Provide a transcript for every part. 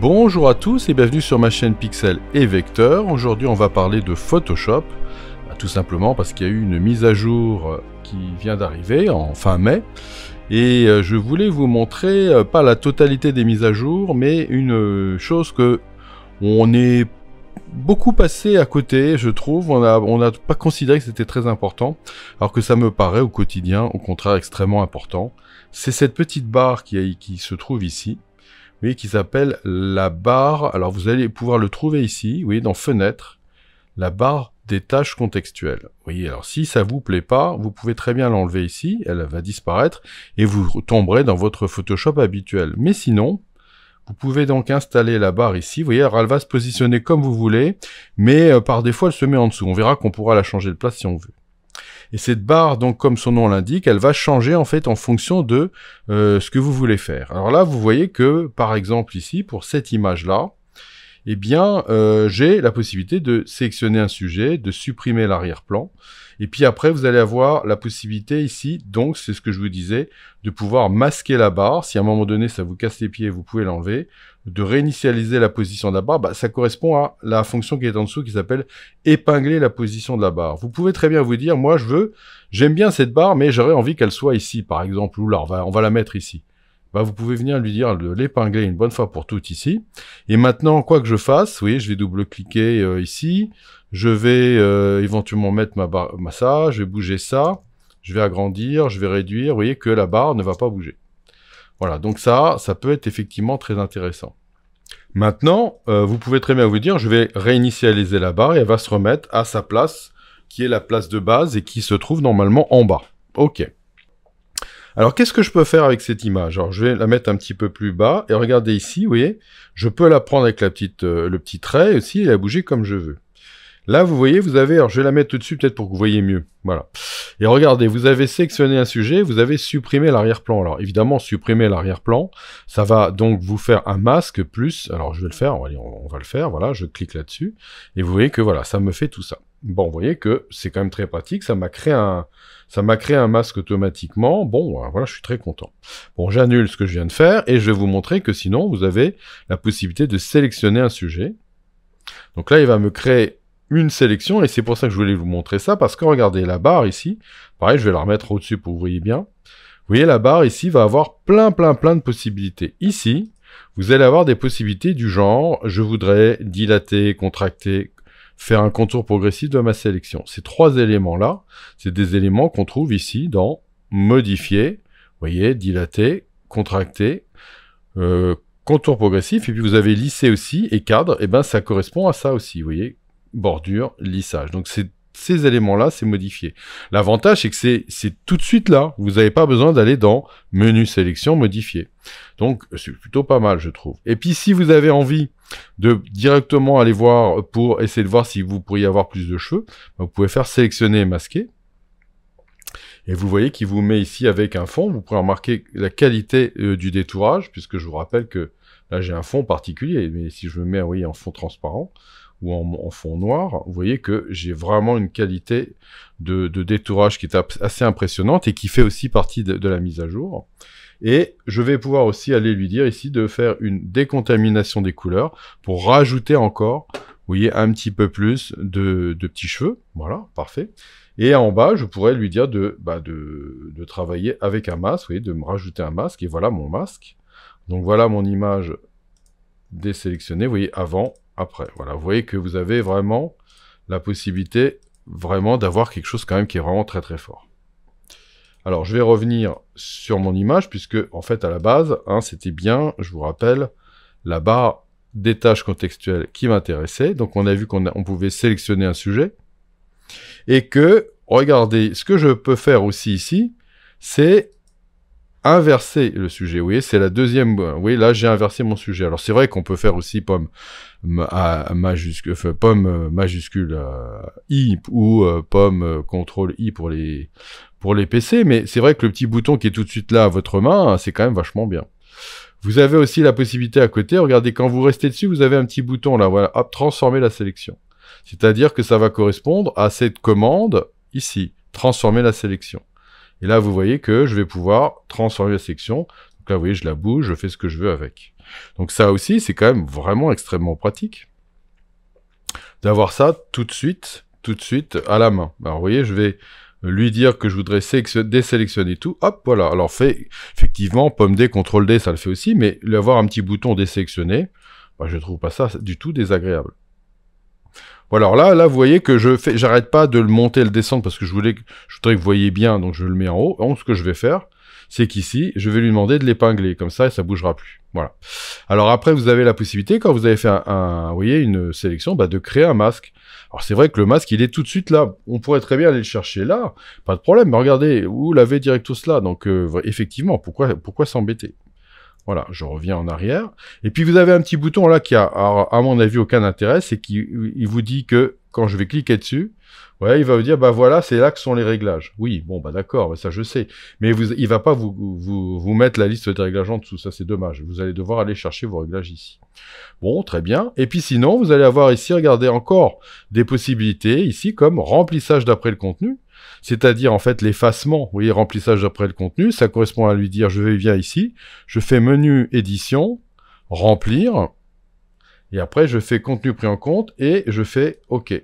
Bonjour à tous et bienvenue sur ma chaîne Pixel et Vecteur. Aujourd'hui on va parler de Photoshop, bah, tout simplement parce qu'il y a eu une mise à jour euh, qui vient d'arriver en fin mai. Et euh, je voulais vous montrer, euh, pas la totalité des mises à jour, mais une chose que on est beaucoup passé à côté, je trouve. On n'a pas considéré que c'était très important, alors que ça me paraît au quotidien, au contraire, extrêmement important. C'est cette petite barre qui se trouve ici oui, qui s'appelle la barre. Alors vous allez pouvoir le trouver ici, oui, dans fenêtre, la barre des tâches contextuelles. Oui, alors si ça vous plaît pas, vous pouvez très bien l'enlever ici, elle va disparaître et vous tomberez dans votre Photoshop habituel. Mais sinon, vous pouvez donc installer la barre ici. Vous voyez, alors elle va se positionner comme vous voulez, mais euh, par défaut, elle se met en dessous. On verra qu'on pourra la changer de place si on veut. Et cette barre, donc comme son nom l'indique, elle va changer en fait en fonction de euh, ce que vous voulez faire. Alors là, vous voyez que, par exemple ici, pour cette image-là, eh bien, euh, j'ai la possibilité de sélectionner un sujet, de supprimer l'arrière-plan. Et puis après, vous allez avoir la possibilité ici, donc c'est ce que je vous disais, de pouvoir masquer la barre. Si à un moment donné, ça vous casse les pieds, vous pouvez l'enlever de réinitialiser la position de la barre, bah, ça correspond à la fonction qui est en dessous qui s'appelle épingler la position de la barre. Vous pouvez très bien vous dire, moi je veux, j'aime bien cette barre, mais j'aurais envie qu'elle soit ici, par exemple, ou là, on va, la mettre ici. Bah, vous pouvez venir lui dire de l'épingler une bonne fois pour toutes ici. Et maintenant, quoi que je fasse, vous je vais double-cliquer euh, ici, je vais euh, éventuellement mettre ma barre, ma ça, je vais bouger ça, je vais agrandir, je vais réduire, vous voyez que la barre ne va pas bouger. Voilà, donc ça, ça peut être effectivement très intéressant. Maintenant, euh, vous pouvez très bien vous dire, je vais réinitialiser la barre et elle va se remettre à sa place, qui est la place de base et qui se trouve normalement en bas. OK. Alors, qu'est-ce que je peux faire avec cette image Alors, je vais la mettre un petit peu plus bas. Et regardez ici, vous voyez, je peux la prendre avec la petite, euh, le petit trait aussi et la bouger comme je veux. Là, vous voyez, vous avez, alors je vais la mettre tout de suite peut-être pour que vous voyez mieux. Voilà. Et regardez, vous avez sélectionné un sujet, vous avez supprimé l'arrière-plan. Alors évidemment, supprimer l'arrière-plan, ça va donc vous faire un masque plus, alors je vais le faire, on va, on va le faire, voilà, je clique là-dessus, et vous voyez que voilà, ça me fait tout ça. Bon, vous voyez que c'est quand même très pratique, ça m'a créé un, ça m'a créé un masque automatiquement. Bon, voilà, je suis très content. Bon, j'annule ce que je viens de faire et je vais vous montrer que sinon, vous avez la possibilité de sélectionner un sujet. Donc là, il va me créer une sélection, et c'est pour ça que je voulais vous montrer ça, parce que regardez, la barre ici, pareil, je vais la remettre au-dessus pour que vous voyez bien. Vous voyez, la barre ici va avoir plein, plein, plein de possibilités. Ici, vous allez avoir des possibilités du genre, je voudrais dilater, contracter, faire un contour progressif de ma sélection. Ces trois éléments-là, c'est des éléments qu'on trouve ici dans modifier, vous voyez, dilater, contracter, euh, contour progressif, et puis vous avez lissé aussi, et cadre, et ben ça correspond à ça aussi, vous voyez, bordure, lissage. Donc ces éléments-là, c'est modifié. L'avantage, c'est que c'est tout de suite là. Vous n'avez pas besoin d'aller dans menu sélection modifier. Donc, c'est plutôt pas mal, je trouve. Et puis, si vous avez envie de directement aller voir pour essayer de voir si vous pourriez avoir plus de cheveux, bah, vous pouvez faire sélectionner et masquer. Et vous voyez qu'il vous met ici avec un fond. Vous pourrez remarquer la qualité euh, du détourage, puisque je vous rappelle que là, j'ai un fond particulier. Mais si je me mets, oui, en fond transparent, ou en, fond noir, vous voyez que j'ai vraiment une qualité de, détourage qui est assez impressionnante et qui fait aussi partie de, la mise à jour. Et je vais pouvoir aussi aller lui dire ici de faire une décontamination des couleurs pour rajouter encore, vous voyez, un petit peu plus de, petits cheveux. Voilà, parfait. Et en bas, je pourrais lui dire de, bah de, de, travailler avec un masque, vous voyez, de me rajouter un masque. Et voilà mon masque. Donc voilà mon image désélectionnée. Vous voyez, avant, après. Voilà, vous voyez que vous avez vraiment la possibilité vraiment d'avoir quelque chose quand même qui est vraiment très très fort. Alors je vais revenir sur mon image puisque en fait à la base, hein, c'était bien, je vous rappelle, la barre des tâches contextuelles qui m'intéressait. Donc on a vu qu'on pouvait sélectionner un sujet et que, regardez, ce que je peux faire aussi ici, c'est inverser le sujet. Vous voyez, c'est la deuxième. Euh, vous voyez, là, j'ai inversé mon sujet. Alors, c'est vrai qu'on peut faire aussi pomme euh, euh, majuscule, pomme majuscule i ou pomme contrôle i pour les pour les PC, mais c'est vrai que le petit bouton qui est tout de suite là à votre main, hein, c'est quand même vachement bien. Vous avez aussi la possibilité à côté. Regardez, quand vous restez dessus, vous avez un petit bouton là. Voilà, hop, transformer la sélection. C'est-à-dire que ça va correspondre à cette commande ici, transformer la sélection. Et là, vous voyez que je vais pouvoir transformer la section. Donc là, vous voyez, je la bouge, je fais ce que je veux avec. Donc ça aussi, c'est quand même vraiment extrêmement pratique d'avoir ça tout de suite, tout de suite à la main. Alors vous voyez, je vais lui dire que je voudrais désélectionner tout, hop, voilà. Alors fait, effectivement, pomme D, contrôle D, ça le fait aussi, mais avoir un petit bouton désélectionner, bah, je trouve pas ça du tout désagréable. Voilà, alors là, là, vous voyez que je fais, j'arrête pas de le monter et le descendre parce que je voulais, je voudrais que vous voyez bien, donc je le mets en haut. Donc, ce que je vais faire, c'est qu'ici, je vais lui demander de l'épingler, comme ça, et ça bougera plus. Voilà. Alors après, vous avez la possibilité, quand vous avez fait un, voyez, une sélection, bah, de créer un masque. Alors c'est vrai que le masque, il est tout de suite là. On pourrait très bien aller le chercher là, pas de problème. Mais regardez, vous l'avez tout cela. Donc euh, effectivement, pourquoi, pourquoi s'embêter voilà, je reviens en arrière. Et puis vous avez un petit bouton là qui a, à mon avis, aucun intérêt, c'est qu'il vous dit que quand je vais cliquer dessus, ouais, il va vous dire, bah voilà, c'est là que sont les réglages. Oui, bon, bah d'accord, bah, ça je sais. Mais vous, il va pas vous, vous, vous mettre la liste des réglages en dessous, ça c'est dommage. Vous allez devoir aller chercher vos réglages ici. Bon, très bien. Et puis sinon, vous allez avoir ici, regardez encore des possibilités ici comme remplissage d'après le contenu c'est-à-dire en fait l'effacement, vous voyez, remplissage d'après le contenu, ça correspond à lui dire je vais viens ici, je fais menu édition, remplir, et après je fais contenu pris en compte et je fais OK.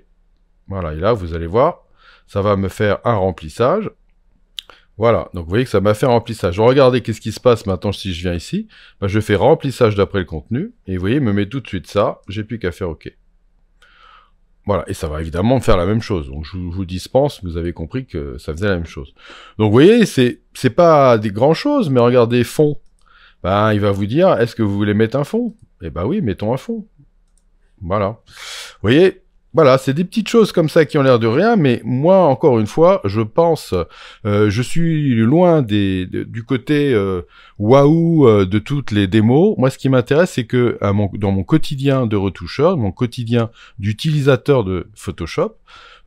Voilà, et là vous allez voir, ça va me faire un remplissage. Voilà, donc vous voyez que ça m'a fait un remplissage. Regardez qu'est-ce qui se passe maintenant si je viens ici. Bah, je fais remplissage d'après le contenu, et vous voyez, il me met tout de suite ça, j'ai plus qu'à faire OK. Voilà, et ça va évidemment faire la même chose. Donc je vous dispense, vous avez compris que ça faisait la même chose. Donc vous voyez, c'est c'est pas des grands choses, mais regardez fond. Ben, il va vous dire, est-ce que vous voulez mettre un fond Eh ben oui, mettons un fond. Voilà. Vous voyez, voilà, c'est des petites choses comme ça qui ont l'air de rien, mais moi, encore une fois, je pense, euh, je suis loin des, du côté euh, waouh euh, de toutes les démos. Moi, ce qui m'intéresse, c'est que dans mon quotidien de retoucheur, mon quotidien d'utilisateur de Photoshop,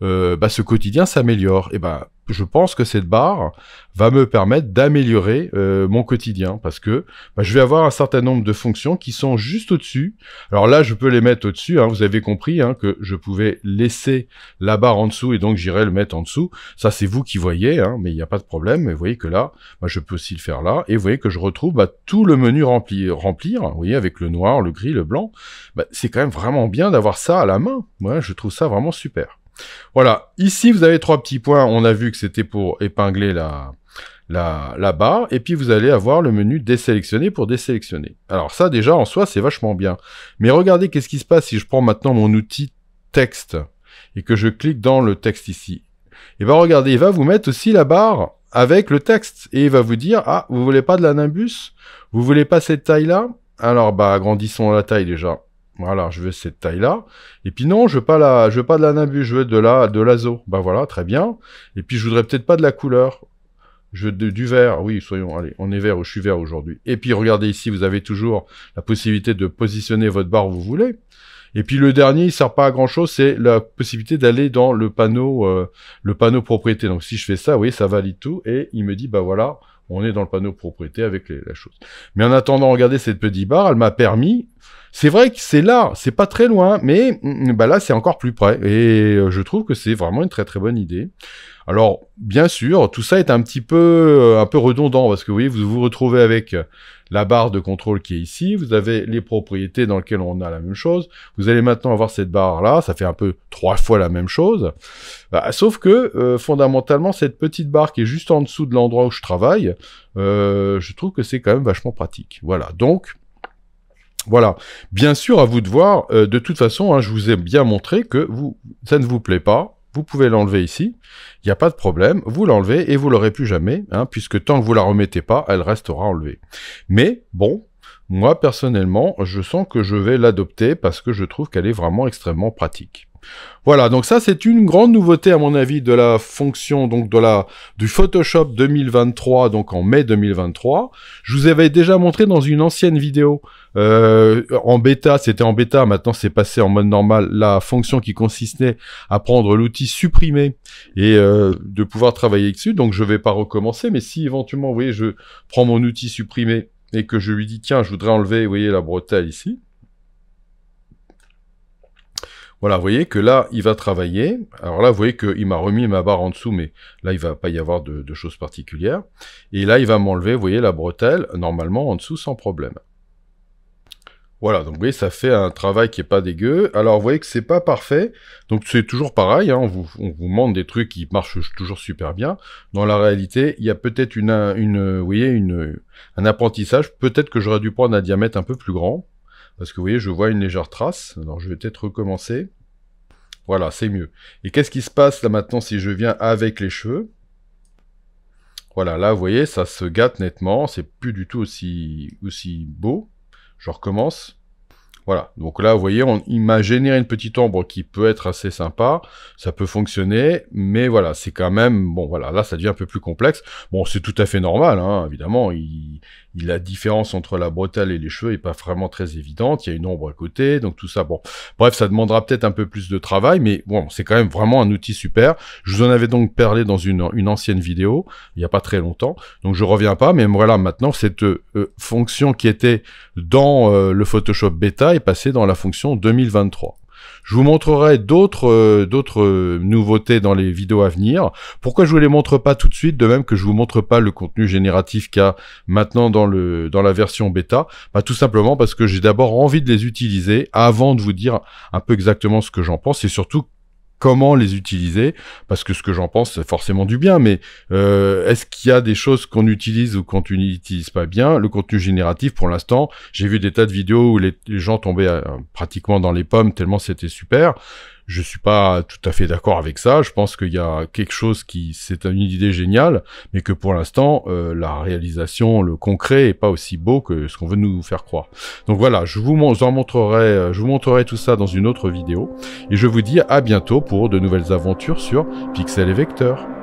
euh, bah, ce quotidien s'améliore. Et ben, je pense que cette barre va me permettre d'améliorer euh, mon quotidien parce que bah, je vais avoir un certain nombre de fonctions qui sont juste au-dessus. Alors là, je peux les mettre au-dessus. Hein. vous avez compris hein, que je pouvais laisser la barre en dessous et donc j'irai le mettre en dessous. Ça, c'est vous qui voyez, hein, mais il n'y a pas de problème. Mais vous voyez que là, bah, je peux aussi le faire là. Et vous voyez que je retrouve tout le menu remplir, remplir. Vous voyez, avec le noir, le gris, le blanc. c'est quand même vraiment bien d'avoir ça à la main. Moi, je trouve ça vraiment super. Voilà, ici vous avez trois petits points, on a vu que c'était pour épingler la, la, barre, et puis vous allez avoir le menu désélectionner pour désélectionner. Alors ça déjà en soi c'est vachement bien, mais regardez qu'est-ce qui se passe si je prends maintenant mon outil texte, et que je clique dans le texte ici. Et eh bien regardez, il va vous mettre aussi la barre avec le texte, et il va vous dire, ah, vous voulez pas de la nimbus Vous voulez pas cette taille-là Alors bah agrandissons la taille déjà. Voilà, je veux cette taille-là. Et puis non, je veux je veux pas de la nabu, je veux de la, de l'azo. Bah ben voilà, très bien. Et puis je voudrais peut-être pas de la couleur. Je veux du vert. Oui, soyons, allez, on est vert ou je suis vert aujourd'hui. Et puis regardez ici, vous avez toujours la possibilité de positionner votre barre où vous voulez. Et puis le dernier, il sert pas à grand chose, c'est la possibilité d'aller dans le panneau, euh, le panneau propriété. Donc si je fais ça, oui, ça valide tout et il me dit bah voilà, on est dans le panneau propriété avec la chose. Mais en attendant, regardez cette petite barre, elle m'a permis. C'est vrai que c'est là, c'est pas très loin, mais mm, bah là c'est encore plus près. Et euh, je trouve que c'est vraiment une très très bonne idée. Alors bien sûr, tout ça est un petit peu euh, un peu redondant parce que vous voyez, vous vous retrouvez avec la barre de contrôle qui est ici, vous avez les propriétés dans lesquelles on a la même chose, vous allez maintenant avoir cette barre-là, ça fait un peu trois fois la même chose, bah, sauf que euh, fondamentalement, cette petite barre qui est juste en dessous de l'endroit où je travaille, euh, je trouve que c'est quand même vachement pratique. Voilà, donc... Voilà. Bien sûr, à vous de voir. Euh, de toute façon, hein, je vous ai bien montré que vous, ça ne vous plaît pas vous pouvez l'enlever ici, il n'y a pas de problème, vous l'enlevez et vous l'aurez plus jamais, hein, puisque tant que vous la remettez pas, elle restera enlevée. Mais bon, moi personnellement, je sens que je vais l'adopter parce que je trouve qu'elle est vraiment extrêmement pratique. Voilà, donc ça c'est une grande nouveauté à mon avis de la fonction donc de la du Photoshop 2023 donc en mai 2023. Je vous avais déjà montré dans une ancienne vidéo euh, en bêta, c'était en bêta, maintenant c'est passé en mode normal la fonction qui consistait à prendre l'outil supprimé et euh, de pouvoir travailler dessus. Donc je vais pas recommencer, mais si éventuellement vous voyez je prends mon outil supprimé et que je lui dis tiens je voudrais enlever voyez la bretelle ici voilà, vous voyez que là, il va travailler. Alors là, vous voyez qu'il m'a remis ma barre en dessous, mais là, il va pas y avoir de, choses particulières. Et là, il va m'enlever, vous voyez, la bretelle, normalement, en dessous, sans problème. Voilà, donc vous voyez, ça fait un travail qui n'est pas dégueu. Alors vous voyez que c'est pas parfait, donc c'est toujours pareil, hein. on, vous, on, montre des trucs qui marchent toujours super bien. Dans la réalité, il y a peut-être une, vous voyez, une, un apprentissage, peut-être que j'aurais dû prendre un diamètre un peu plus grand. Parce que vous voyez, je vois une légère trace. Alors je vais peut-être recommencer. Voilà, c'est mieux. Et qu'est-ce qui se passe là maintenant si je viens avec les cheveux Voilà, là vous voyez, ça se gâte nettement. C'est plus du tout aussi, aussi beau. Je recommence. Voilà, donc là, vous voyez, on, il m'a généré une petite ombre qui peut être assez sympa, ça peut fonctionner, mais voilà, c'est quand même, bon voilà, là ça devient un peu plus complexe. Bon, c'est tout à fait normal, hein, évidemment, il, la différence entre la bretelle et les cheveux n'est pas vraiment très évidente, il y a une ombre à côté, donc tout ça, bon. Bref, ça demandera peut-être un peu plus de travail, mais bon, c'est quand même vraiment un outil super. Je vous en avais donc parlé dans une, ancienne vidéo, il n'y a pas très longtemps, donc je reviens pas, mais voilà, maintenant, cette euh, fonction qui était dans euh, le Photoshop Beta, est passé dans la fonction 2023. Je vous montrerai d'autres euh, euh, nouveautés dans les vidéos à venir. Pourquoi je vous les montre pas tout de suite, de même que je ne vous montre pas le contenu génératif qu'il y a maintenant dans le dans la version bêta bah, tout simplement parce que j'ai d'abord envie de les utiliser avant de vous dire un peu exactement ce que j'en pense et surtout comment les utiliser, parce que ce que j'en pense, c'est forcément du bien, mais euh, est-ce qu'il y a des choses qu'on utilise ou qu'on n'utilise pas bien Le contenu génératif, pour l'instant, j'ai vu des tas de vidéos où les, gens tombaient euh, pratiquement dans les pommes, tellement c'était super je suis pas tout à fait d'accord avec ça. Je pense qu'il y a quelque chose qui, c'est une idée géniale, mais que pour l'instant, euh, la réalisation, le concret est pas aussi beau que ce qu'on veut nous faire croire. Donc voilà, je vous montrerai, euh, je vous montrerai tout ça dans une autre vidéo, et je vous dis à bientôt pour de nouvelles aventures sur Pixel et Vecteur.